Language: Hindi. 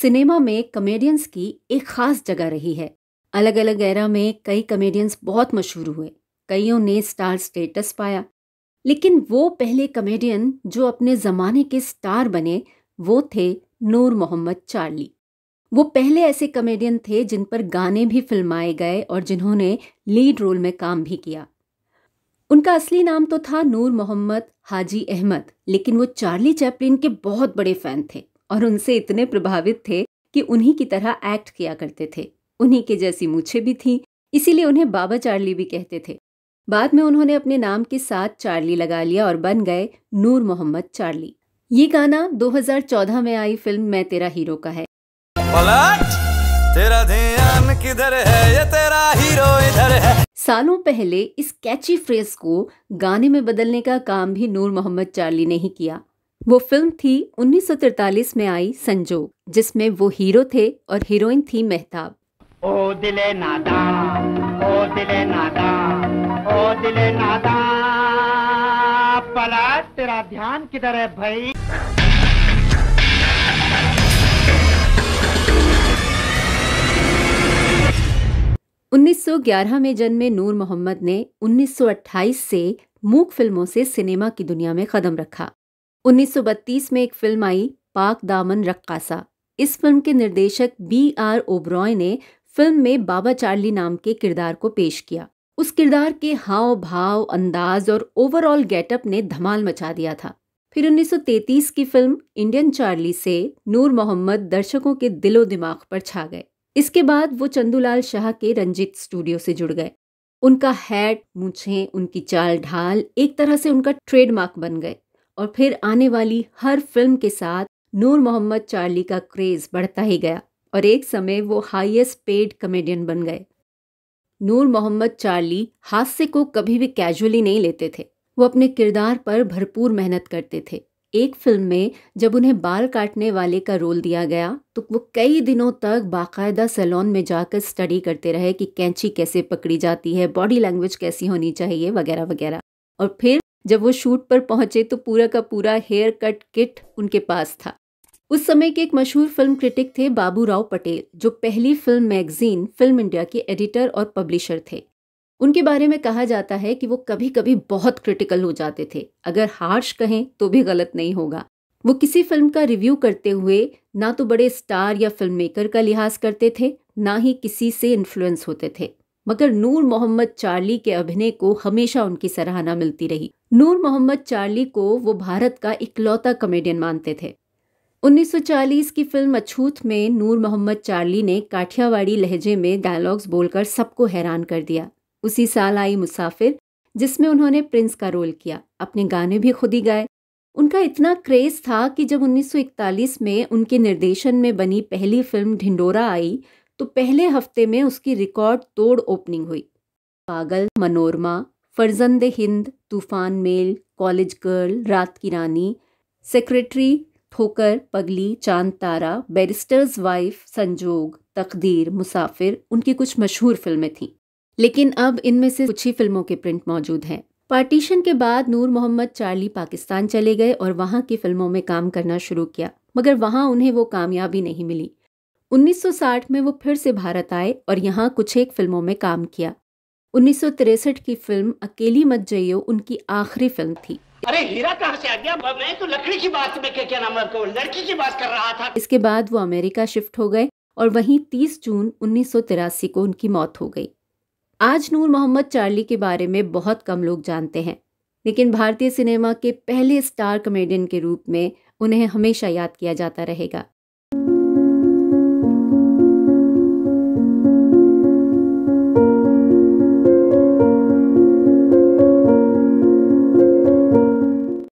सिनेमा में कमेडियंस की एक खास जगह रही है अलग अलग एरा में कई कमेडियंस बहुत मशहूर हुए कईयों ने स्टार स्टेटस पाया लेकिन वो पहले कमेडियन जो अपने ज़माने के स्टार बने वो थे नूर मोहम्मद चार्ली वो पहले ऐसे कमेडियन थे जिन पर गाने भी फिल्माए गए और जिन्होंने लीड रोल में काम भी किया उनका असली नाम तो था नूर मोहम्मद हाजी अहमद लेकिन वो चार्ली चैपलिन के बहुत बड़े फ़ैन थे और उनसे इतने प्रभावित थे कि उन्हीं की तरह एक्ट किया करते थे उन्हीं के जैसी मूछे भी थी इसीलिए उन्हें बाबा चार्ली भी कहते थे बाद में उन्होंने अपने नाम के साथ चार्ली लगा लिया और बन गए नूर मोहम्मद चार्ली ये गाना 2014 में आई फिल्म मैं तेरा हीरो का है तेरा ध्यान किधर है ये तेरा हीरो इधर है सालों पहले इस कैची फ्रेज को गाने में बदलने का काम भी नूर मोहम्मद चार्ली ने ही किया वो फिल्म थी 1943 में आई संजोग जिसमें वो हीरो थे और हीरोइन थी मेहताब ओ दिले नादा ओ दिले नादा ओ दिले नादा पला तेरा ध्यान किधर है भाई उन्नीस में जन्मे नूर मोहम्मद ने 1928 से मूक फिल्मों से सिनेमा की दुनिया में कदम रखा उन्नीस में एक फिल्म आई पाक दामन रक्कासा इस फिल्म के निर्देशक बी आर ओब्रॉय ने फिल्म में बाबा चार्ली नाम के किरदार को पेश किया उस किरदार के हाव भाव अंदाज और ओवरऑल गेटअप ने धमाल मचा दिया था फिर 1933 की फिल्म इंडियन चार्ली से नूर मोहम्मद दर्शकों के दिलो दिमाग पर छा गए इसके बाद वो चंदूलाल शाह के रंजित स्टूडियो से जुड़ गए उनका हैट मूछें उनकी चाल ढाल एक तरह से उनका ट्रेडमार्क बन गए और फिर आने वाली हर फिल्म के साथ नूर मोहम्मद चार्ली का क्रेज़ बढ़ता ही गया और एक समय वो हाईएस्ट पेड कमेडियन बन गए नूर मोहम्मद चार्ली हास्य को कभी भी कैजुअली नहीं लेते थे वो अपने किरदार पर भरपूर मेहनत करते थे एक फिल्म में जब उन्हें बाल काटने वाले का रोल दिया गया तो वो कई दिनों तक बाकायदा सैलून में जाकर स्टडी करते रहे कि कैंची कैसे पकड़ी जाती है बॉडी लैंग्वेज कैसी होनी चाहिए वगैरह वगैरह और फिर जब वो शूट पर पहुंचे तो पूरा का पूरा हेयर कट किट उनके पास था उस समय के एक मशहूर फिल्म क्रिटिक थे बाबू राव पटेल जो पहली फिल्म मैगजीन फिल्म इंडिया के एडिटर और पब्लिशर थे उनके बारे में कहा जाता है कि वो कभी कभी बहुत क्रिटिकल हो जाते थे अगर हार्श कहें तो भी गलत नहीं होगा वो किसी फिल्म का रिव्यू करते हुए ना तो बड़े स्टार या फिल्म मेकर का लिहाज करते थे ना ही किसी से इन्फ्लुएंस होते थे मगर नूर मोहम्मद चार्ली के अभिनय को हमेशा उनकी सराहना मिलती रही नूर मोहम्मद चार्ली को वो भारत का इकलौता कॉमेडियन मानते थे 1940 की फिल्म अछूत में नूर मोहम्मद चार्ली ने काठियावाड़ी लहजे में डायलॉग्स बोलकर सबको हैरान कर दिया उसी साल आई मुसाफिर जिसमें उन्होंने प्रिंस का रोल किया अपने गाने भी खुद ही गाए उनका इतना क्रेज था कि जब 1941 में उनके निर्देशन में बनी पहली फिल्म ढिंडोरा आई तो पहले हफ्ते में उसकी रिकॉर्ड तोड़ ओपनिंग हुई पागल मनोरमा फर्जंद हिंद तूफान मेल कॉलेज गर्ल रात की रानी सेक्रेटरी ठोकर पगली चांद तारा बैरिस्टर्स वाइफ संजोग तकदीर मुसाफिर उनकी कुछ मशहूर फिल्में थीं लेकिन अब इनमें से कुछ ही फिल्मों के प्रिंट मौजूद हैं पार्टीशन के बाद नूर मोहम्मद चार्ली पाकिस्तान चले गए और वहाँ की फिल्मों में काम करना शुरू किया मगर वहाँ उन्हें वो कामयाबी नहीं मिली 1960 में वो फिर से भारत आए और यहाँ कुछ एक फिल्मों में काम किया उन्नीस की फिल्म अकेली मत जइयो उनकी आखिरी फिल्म थी अरे हीरा कहाँ से आ गया मैं तो लकड़ी की बात में क्या क्या नाम को लड़की की बात कर रहा था इसके बाद वो अमेरिका शिफ्ट हो गए और वहीं 30 जून उन्नीस को उनकी मौत हो गई आज नूर मोहम्मद चार्ली के बारे में बहुत कम लोग जानते हैं लेकिन भारतीय सिनेमा के पहले स्टार कमेडियन के रूप में उन्हें हमेशा याद किया जाता रहेगा